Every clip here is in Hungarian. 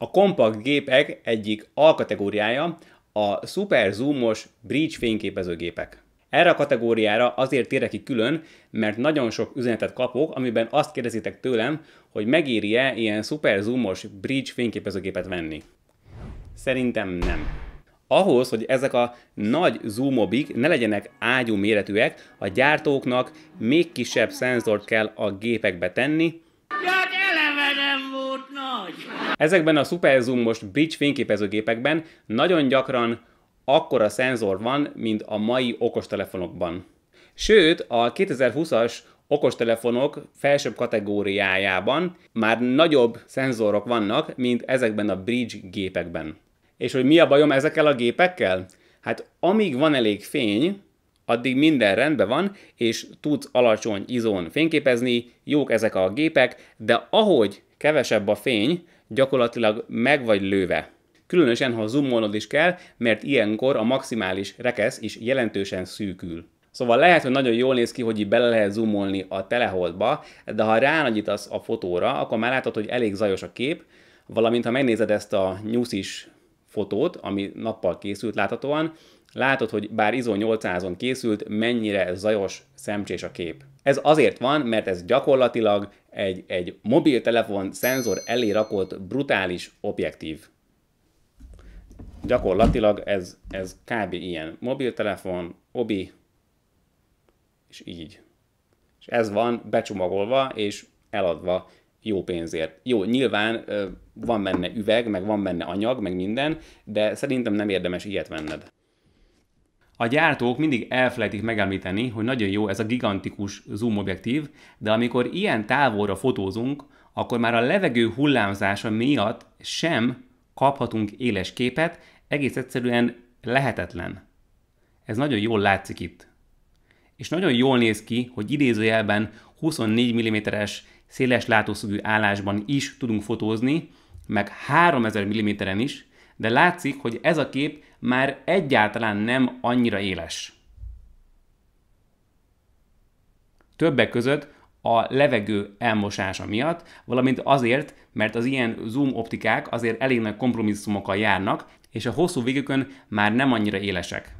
A kompakt gépek egyik alkategóriája a szuper zoomos bridge fényképezőgépek. Erre a kategóriára azért térek ki külön, mert nagyon sok üzenetet kapok, amiben azt kérdezitek tőlem, hogy megéri-e ilyen szuper zoomos bridge fényképezőgépet venni. Szerintem nem. Ahhoz, hogy ezek a nagy zoomobik ne legyenek ágyú méretűek, a gyártóknak még kisebb szenzort kell a gépekbe tenni, Ezekben a most bridge fényképezőgépekben nagyon gyakran akkora szenzor van, mint a mai okostelefonokban. Sőt, a 2020-as okostelefonok felsőbb kategóriájában már nagyobb szenzorok vannak, mint ezekben a bridge gépekben. És hogy mi a bajom ezekkel a gépekkel? Hát amíg van elég fény, addig minden rendben van, és tudsz alacsony izón fényképezni, jók ezek a gépek, de ahogy kevesebb a fény, gyakorlatilag meg vagy lőve. Különösen, ha zoomolnod is kell, mert ilyenkor a maximális rekesz is jelentősen szűkül. Szóval lehet, hogy nagyon jól néz ki, hogy így bele lehet zoomolni a teleholdba, de ha ránagyítasz a fotóra, akkor már látod, hogy elég zajos a kép, valamint ha megnézed ezt a nyuszis fotót, ami nappal készült láthatóan, látod, hogy bár ISO 800-on készült, mennyire zajos, szemcsés a kép. Ez azért van, mert ez gyakorlatilag egy, egy mobiltelefon szenzor elé rakott brutális objektív. Gyakorlatilag ez, ez kb. ilyen. Mobiltelefon, obi, és így. És ez van becsomagolva és eladva jó pénzért. Jó, nyilván van benne üveg, meg van benne anyag, meg minden, de szerintem nem érdemes ilyet venned. A gyártók mindig elfelejtik megemlíteni, hogy nagyon jó ez a gigantikus zoom objektív, de amikor ilyen távolra fotózunk, akkor már a levegő hullámzása miatt sem kaphatunk éles képet, egész egyszerűen lehetetlen. Ez nagyon jól látszik itt. És nagyon jól néz ki, hogy idézőjelben 24 mm-es széles látószögű állásban is tudunk fotózni, meg 3000 mm-en is, de látszik, hogy ez a kép már egyáltalán nem annyira éles. Többek között a levegő elmosása miatt, valamint azért, mert az ilyen zoom optikák azért elég nagy kompromisszumokkal járnak, és a hosszú végükön már nem annyira élesek.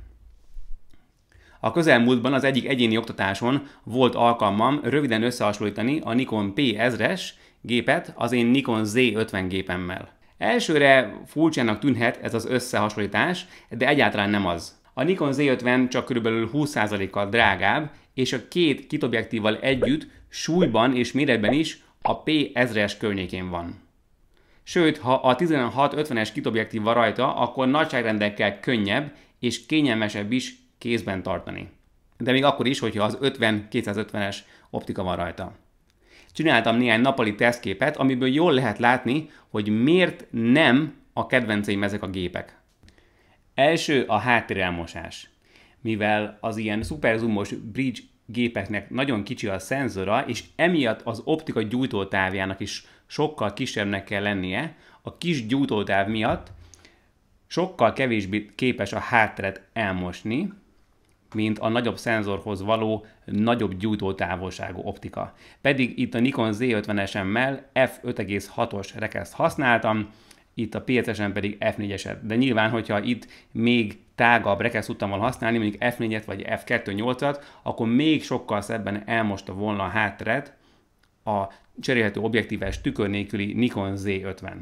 A közelmúltban az egyik egyéni oktatáson volt alkalmam röviden összehasonlítani a Nikon P1000-es gépet az én Nikon Z50 gépemmel. Elsőre furcsának tűnhet ez az összehasonlítás, de egyáltalán nem az. A Nikon Z50 csak kb. 20%-kal drágább, és a két kitobjektívval együtt súlyban és méretben is a P1000-es környékén van. Sőt, ha a 16-50-es kitobjektív van rajta, akkor nagyságrendekkel könnyebb és kényelmesebb is kézben tartani. De még akkor is, hogyha az 50-250-es optika van rajta csináltam néhány napali tesztképet, amiből jól lehet látni, hogy miért nem a kedvenceim ezek a gépek. Első a háttérelmosás. Mivel az ilyen szuperzumos bridge gépeknek nagyon kicsi a szenzora, és emiatt az optika gyújtótávjának is sokkal kisebbnek kell lennie, a kis gyújtótáv miatt sokkal kevésbé képes a hátteret elmosni, mint a nagyobb szenzorhoz való nagyobb gyújtótávolságú optika. Pedig itt a Nikon Z50-esemmel f5,6-os rekeszt használtam, itt a PSS-en pedig F4-eset. De nyilván, hogyha itt még tágabb rekeszt tudtam volna használni, mondjuk F4-et vagy F2.8-at, akkor még sokkal szebben elmosta volna a hátteret a cserélhető objektíves tükör nélküli Nikon Z50.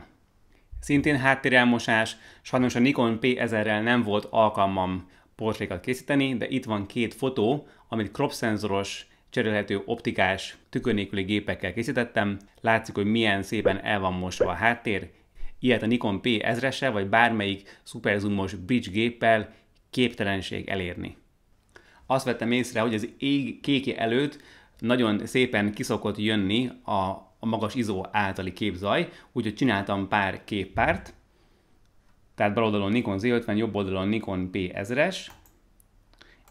Szintén háttérelmosás, sajnos a Nikon P1000-rel nem volt alkalmam portrékat készíteni, de itt van két fotó, amit crop szenzoros, cserélhető optikás, tükör nélküli gépekkel készítettem. Látszik, hogy milyen szépen el van mosva a háttér. Ilyet a Nikon p 1000 sel vagy bármelyik szuperzumos bridge géppel képtelenség elérni. Azt vettem észre, hogy az ég kéki előtt nagyon szépen kiszokott jönni a, a magas izó általi képzaj, úgyhogy csináltam pár képpárt, tehát bal oldalon Nikon Z50, jobb oldalon Nikon P1000-es,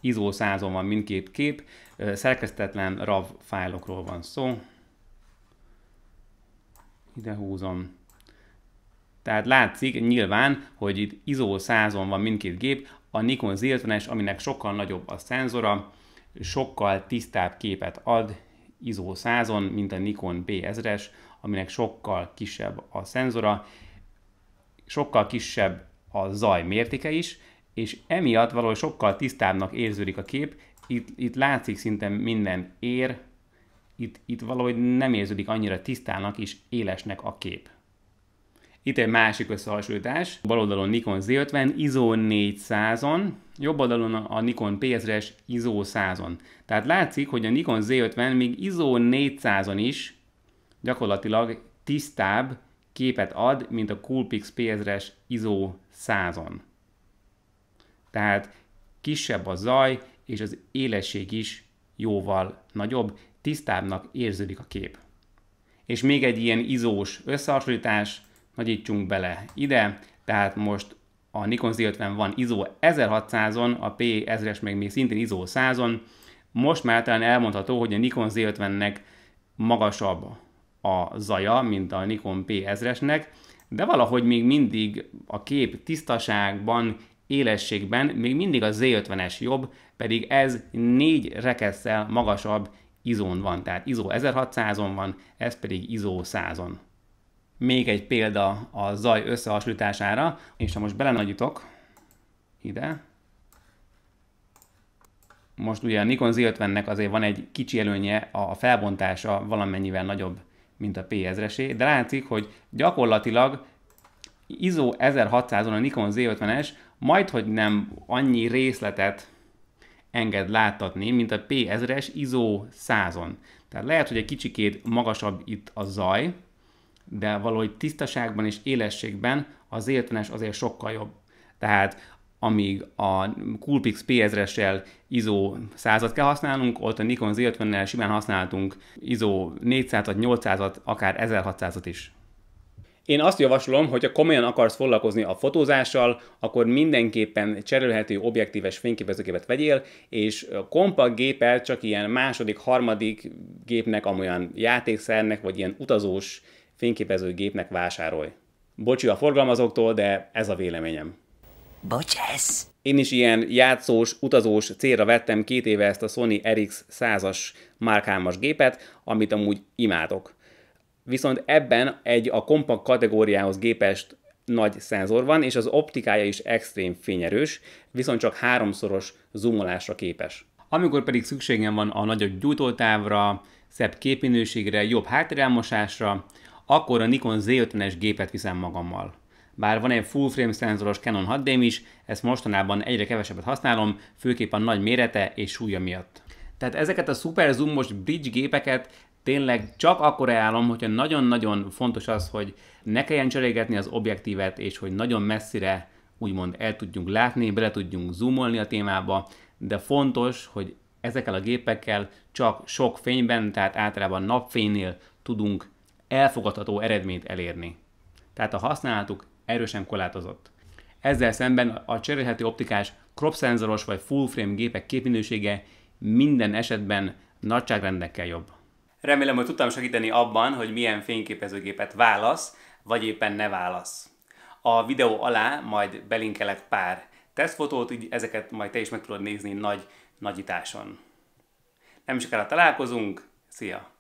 ISO 100 van mindkét kép, szerkesztetlen RAV fájlokról van szó. Ide húzom. Tehát látszik nyilván, hogy itt ISO 100 van mindkét gép, a Nikon z es aminek sokkal nagyobb a szenzora, sokkal tisztább képet ad ISO 100 mint a Nikon B1000-es, aminek sokkal kisebb a szenzora, sokkal kisebb a zaj mértéke is, és emiatt valahogy sokkal tisztábbnak érződik a kép, itt, itt látszik szinte minden ér, itt, itt valahogy nem érződik annyira tisztának és élesnek a kép. Itt egy másik összehasonlítás, bal oldalon Nikon Z50 ISO 400-on, jobb oldalon a Nikon P1000-es ISO 100-on. Tehát látszik, hogy a Nikon Z50 még ISO 400-on is gyakorlatilag tisztább képet ad, mint a Coolpix P1000-es ISO 100-on. Tehát kisebb a zaj, és az élesség is jóval nagyobb, tisztábbnak érződik a kép. És még egy ilyen izós összehasonlítás, nagyítsunk bele ide, tehát most a Nikon Z50 van ISO 1600-on, a P1000-es meg még szintén ISO 100-on, most már talán elmondható, hogy a Nikon Z50-nek magasabb a zaja, mint a Nikon P1000-esnek, de valahogy még mindig a kép tisztaságban, élességben még mindig a Z50-es jobb, pedig ez négy rekesszel magasabb izón van, tehát ISO 1600-on van, ez pedig ISO 100-on. Még egy példa a zaj összehasonlítására, és ha most belenagyítok ide, most ugye a Nikon Z50-nek azért van egy kicsi előnye, a felbontása valamennyivel nagyobb mint a p 1000 de látszik, hogy gyakorlatilag ISO 1600-on a Nikon Z50-es majd, hogy nem annyi részletet enged láttatni, mint a P1000-es ISO 100-on. Tehát lehet, hogy egy kicsikét magasabb itt a zaj, de valahogy tisztaságban és élességben az z azért sokkal jobb. Tehát amíg a Coolpix P1000-essel ISO 100-at kell használnunk, ott a Nikon Z50-nel simán használtunk ISO 400-at, 800-at, akár 1600-at is. Én azt javaslom, hogy ha komolyan akarsz foglalkozni a fotózással, akkor mindenképpen cserélhető objektíves fényképezőgépet vegyél, és kompakt géppel csak ilyen második, harmadik gépnek, amolyan játékszernek, vagy ilyen utazós fényképezőgépnek vásárolj. Bocsi a forgalmazóktól, de ez a véleményem. Bocsász! Én is ilyen játszós, utazós célra vettem két éve ezt a Sony RX 100-as márkámas gépet, amit amúgy imádok. Viszont ebben egy a kompakt kategóriához gépest nagy szenzor van, és az optikája is extrém fényerős, viszont csak háromszoros zoomolásra képes. Amikor pedig szükségem van a nagyobb gyújtótávra, szebb képminőségre, jobb háttérelmosásra, akkor a Nikon Z50-es gépet viszem magammal. Bár van egy full frame szenzoros Canon 6 d is, ezt mostanában egyre kevesebbet használom, főképp a nagy mérete és súlya miatt. Tehát ezeket a szuper zoomos bridge gépeket tényleg csak akkor ajánlom, hogyha nagyon-nagyon fontos az, hogy ne kelljen cserégetni az objektívet, és hogy nagyon messzire úgymond el tudjunk látni, bele tudjunk zoomolni a témába, de fontos, hogy ezekkel a gépekkel csak sok fényben, tehát általában napfénynél tudunk elfogadható eredményt elérni. Tehát a használatuk erősen korlátozott. Ezzel szemben a cserélhető optikás crop szenzoros vagy full frame gépek képminősége minden esetben nagyságrendekkel jobb. Remélem, hogy tudtam segíteni abban, hogy milyen fényképezőgépet válasz, vagy éppen ne válasz. A videó alá majd belinkelek pár tesztfotót, így ezeket majd te is meg tudod nézni nagy nagyításon. Nem sokára találkozunk, szia!